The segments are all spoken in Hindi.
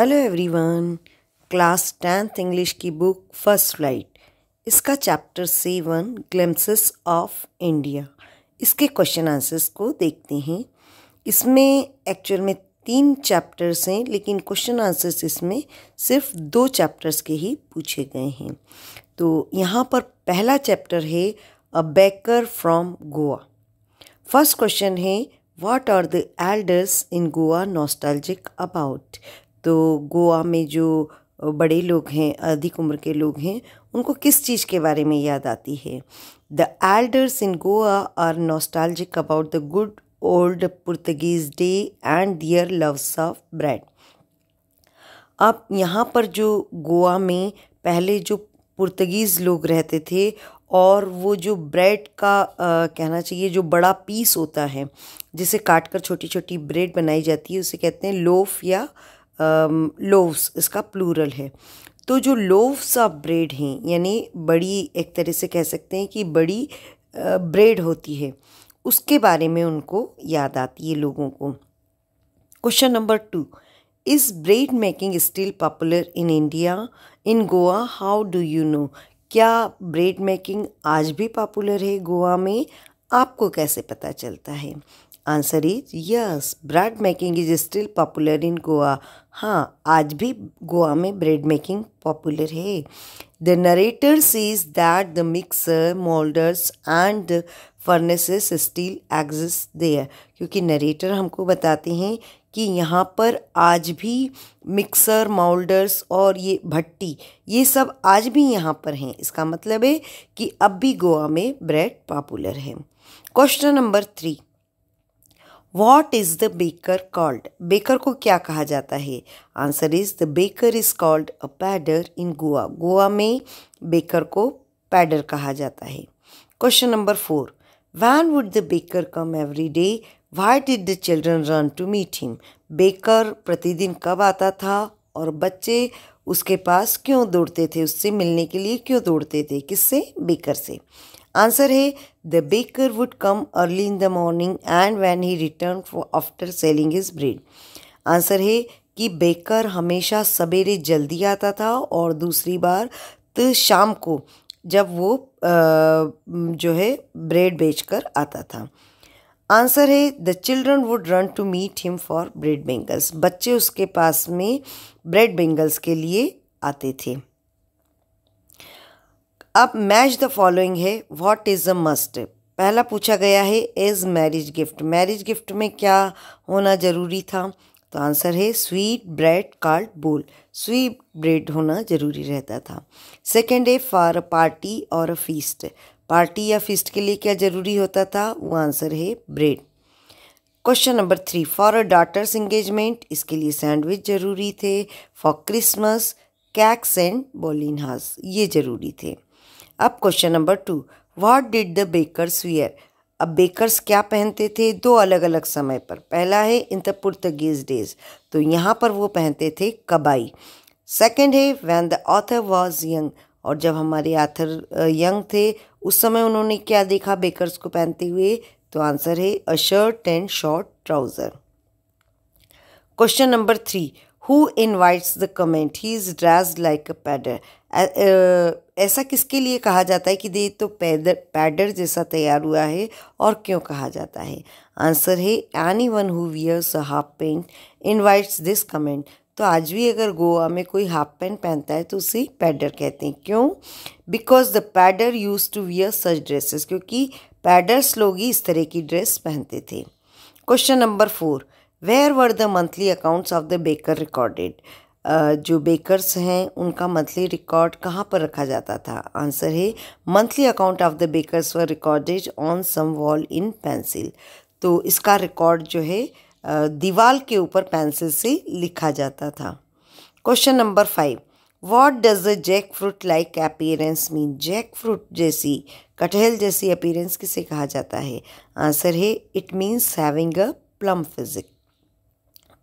hello everyone class tenth English की बुक फर्स्ट फ्लाइट इसका chapter seven glimpses of India इसके क्वेश्चन आंसर्स को देखते हैं इसमें एक्चुअल में तीन चैप्टर्स हैं लेकिन क्वेश्चन आंसर्स इसमें सिर्फ दो चैप्टर्स के ही पूछे गए हैं तो यहाँ पर पहला चैप्टर है a baker from Goa first question है what are the elders in Goa nostalgic about तो गोवा में जो बड़े लोग हैं अधिक उम्र के लोग हैं उनको किस चीज़ के बारे में याद आती है the elders in Goa are nostalgic about the good old Portuguese day and their loves of bread अब यहाँ पर जो गोवा में पहले जो पुर्तगीज़ लोग रहते थे और वो जो ब्रेड का आ, कहना चाहिए जो बड़ा पीस होता है जिसे काट कर छोटी छोटी ब्रेड बनाई जाती है उसे कहते हैं लोफ या लोव्स um, इसका प्लूरल है तो जो लोव्स ऑफ ब्रेड हैं यानी बड़ी एक तरह से कह सकते हैं कि बड़ी ब्रेड uh, होती है उसके बारे में उनको याद आती है लोगों को question number two is bread making still popular in India in Goa how do you know क्या ब्रेड मेकिंग आज भी पॉपुलर है गोवा में आपको कैसे पता चलता है answer is yes bread making is still popular in Goa हाँ आज भी गोवा में ब्रेड मेकिंग पॉपुलर है the narrator says that the mixer moulders and the furnaces still exist there क्योंकि नरेटर हमको बताते हैं कि यहाँ पर आज भी मिक्सर मोल्डर्स और ये भट्टी ये सब आज भी यहाँ पर हैं इसका मतलब है कि अब भी गोवा में ब्रेड पॉपुलर है question number three what is the baker called baker को क्या कहा जाता है answer is the baker is called a pader in Goa Goa में बेकर को पैडर कहा जाता है question number four when would the baker come every day why did the children run to meet him baker प्रतिदिन कब आता था और बच्चे उसके पास क्यों दौड़ते थे उससे मिलने के लिए क्यों दौड़ते थे किससे बेकर से आंसर है the baker would come early in the morning and when he return for after selling his bread answer है कि बेकर हमेशा सवेरे जल्दी आता था और दूसरी बार तो शाम को जब वो जो है ब्रेड बेचकर आता था आंसर है the children would run to meet him for bread bangles बच्चे उसके पास में ब्रेड बेंगल्स के लिए आते थे अब मैच द फॉलोइंग है व्हाट इज़ अ मस्ट पहला पूछा गया है is marriage gift marriage gift में क्या होना ज़रूरी था तो आंसर है sweet bread called bol sweet bread होना ज़रूरी रहता था सेकेंड है फॉर अ पार्टी और अ फीस्ट पार्टी या फीस्ट के लिए क्या ज़रूरी होता था वो आंसर है bread question number three for a daughter's engagement इसके लिए सैंडविच ज़रूरी थे for Christmas cakes and bolinhas ये ज़रूरी थे अब question number two what did the bakers wear अब बेकर्स क्या पहनते थे दो अलग अलग समय पर पहला है इन द पुर्तगीज डेज तो यहाँ पर वो पहनते थे कबाई सेकेंड है when the author was young और जब हमारे आथर यंग थे उस समय उन्होंने क्या देखा बेकर्स को पहनते हुए तो आंसर है a shirt and short trouser question number three who invites the comment he is dressed like a pader ऐसा किसके लिए कहा जाता है कि दे तो पैदर पैडर जैसा तैयार हुआ है और क्यों कहा जाता है आंसर है anyone who wears a half pant invites this comment तो आज भी अगर गोवा में कोई हाफ पैंट पहनता है तो उसे पैडर कहते हैं क्यों because the pader use to wear such dresses क्योंकि पैडर्स लोग ही इस तरह की ड्रेस पहनते थे question number four where were the monthly accounts of the baker recorded जो बेकर्स हैं उनका मंथली रिकॉर्ड कहाँ पर रखा जाता था आंसर है monthly account of the bakers were recorded on some wall in pencil तो इसका रिकॉर्ड जो है दीवाल के ऊपर पेंसिल से लिखा जाता था question number five what does the jackfruit like appearance mean jackfruit जैसी कटहल जैसी अपीयरेंस किसे कहा जाता है आंसर है it means having a plump physique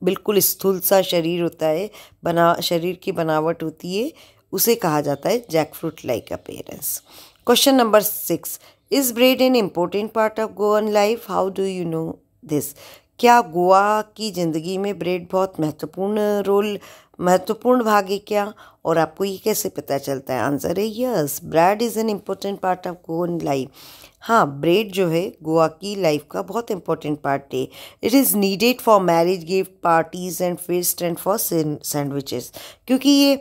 बिल्कुल स्थूल सा शरीर होता है बना शरीर की बनावट होती है उसे कहा जाता है jackfruit like appearance question number six is bread an important part of Goan life how do you know this क्या गोवा की ज़िंदगी में ब्रेड बहुत महत्वपूर्ण रोल महत्वपूर्ण भाग है क्या और आपको ये कैसे पता चलता है आंसर है yes bread is an important part of Goan life हाँ ब्रेड जो है गोवा की लाइफ का बहुत इंपॉर्टेंट पार्ट है it is needed for marriage gift parties and feast and for sandwiches क्योंकि ये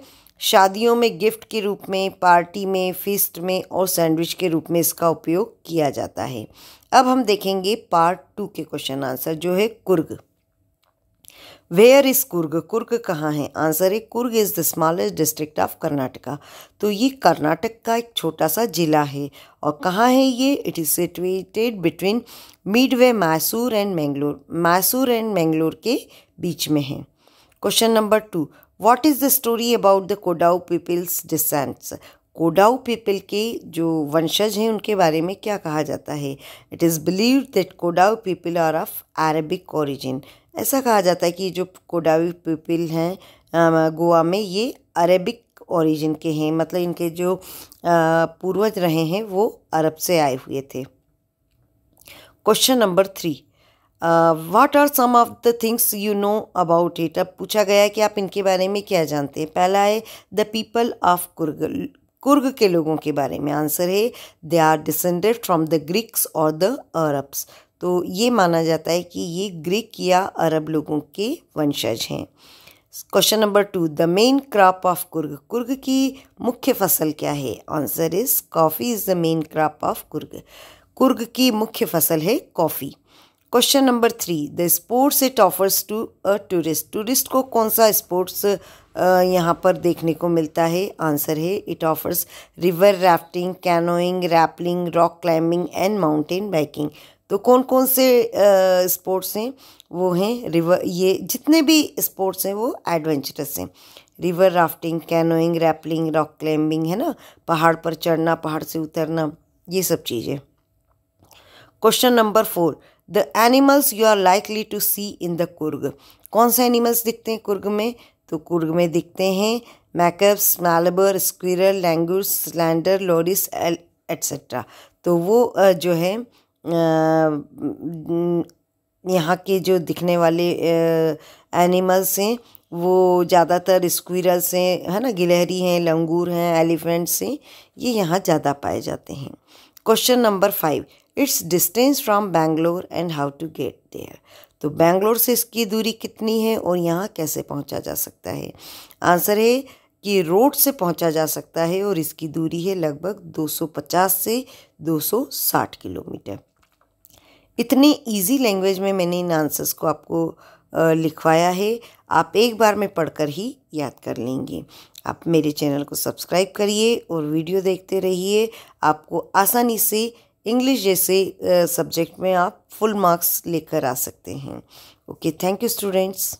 शादियों में गिफ्ट के रूप में पार्टी में फिस्ट में और सैंडविच के रूप में इसका उपयोग किया जाता है अब हम देखेंगे पार्ट टू के क्वेश्चन आंसर जो है कुर्ग वेयर इज़ कुर्ग कुर्ग कहाँ है आंसर है Coorg is the smallest district of Karnataka तो ये कर्नाटक का एक छोटा सा जिला है और कहाँ है ये it is situated between midway Mysore and Mangalore Mysore and Mangalore के बीच में है question number two what is the story about the Kodavu people's descents Kodavu people के जो वंशज हैं उनके बारे में क्या कहा जाता है it is believe that Kodavu people are of Arabic origin ऐसा कहा जाता है कि जो कोडाउ पीपल हैं गोवा में ये अरबिक ओरिजिन के हैं मतलब इनके जो पूर्वज रहे हैं वो अरब से आए हुए थे question number three what are some of the things you know about it अब पूछा गया है कि आप इनके बारे में क्या जानते हैं पहला है द पीपल ऑफ कुर्ग के लोगों के बारे में आंसर है they are descended from the Greeks और द अरब्स तो ये माना जाता है कि ये ग्रीक या अरब लोगों के वंशज हैं question number two the main crop of Coorg Coorg की मुख्य फसल क्या है answer is coffee is the main crop of Coorg Coorg की मुख्य फसल है coffee question number three the sports it offers to a tourist tourist को कौन सा स्पोर्ट्स यहाँ पर देखने को मिलता है आंसर है it offers river rafting canoeing rappelling rock climbing and mountain biking तो कौन कौन से स्पोर्ट्स हैं वो हैं रिवर ये जितने भी स्पोर्ट्स हैं वो एडवेंचरस हैं river rafting canoeing rappelling rock climbing है ना पहाड़ पर चढ़ना पहाड़ से उतरना ये सब चीज़ें question number four the animals you are likely to see in the Coorg कौन से एनिमल्स दिखते हैं कुर्ग में तो कुर्ग में दिखते हैं macaques Malabar squirrel langur slender loris etcetera तो वो जो है यहाँ के जो दिखने वाले एनिमल्स हैं वो ज़्यादातर स्क्विरल्स हैं है ना गिलहरी हैं लंगूर हैं एलिफेंट्स हैं ये यहाँ ज़्यादा पाए जाते हैं question number five its distance from Bangalore and how to get there तो बेंगलोर से इसकी दूरी कितनी है और यहाँ कैसे पहुँचा जा सकता है आंसर है कि रोड से पहुँचा जा सकता है और इसकी दूरी है लगभग 250 से 260 किलोमीटर इतनी इजी लैंग्वेज में मैंने इन आंसर्स को आपको लिखवाया है आप एक बार में पढ़कर ही याद कर लेंगे आप मेरे चैनल को सब्सक्राइब करिए और वीडियो देखते रहिए आपको आसानी से इंग्लिश जैसे सब्जेक्ट में आप फुल मार्क्स लेकर आ सकते हैं ओके थैंक यू स्टूडेंट्स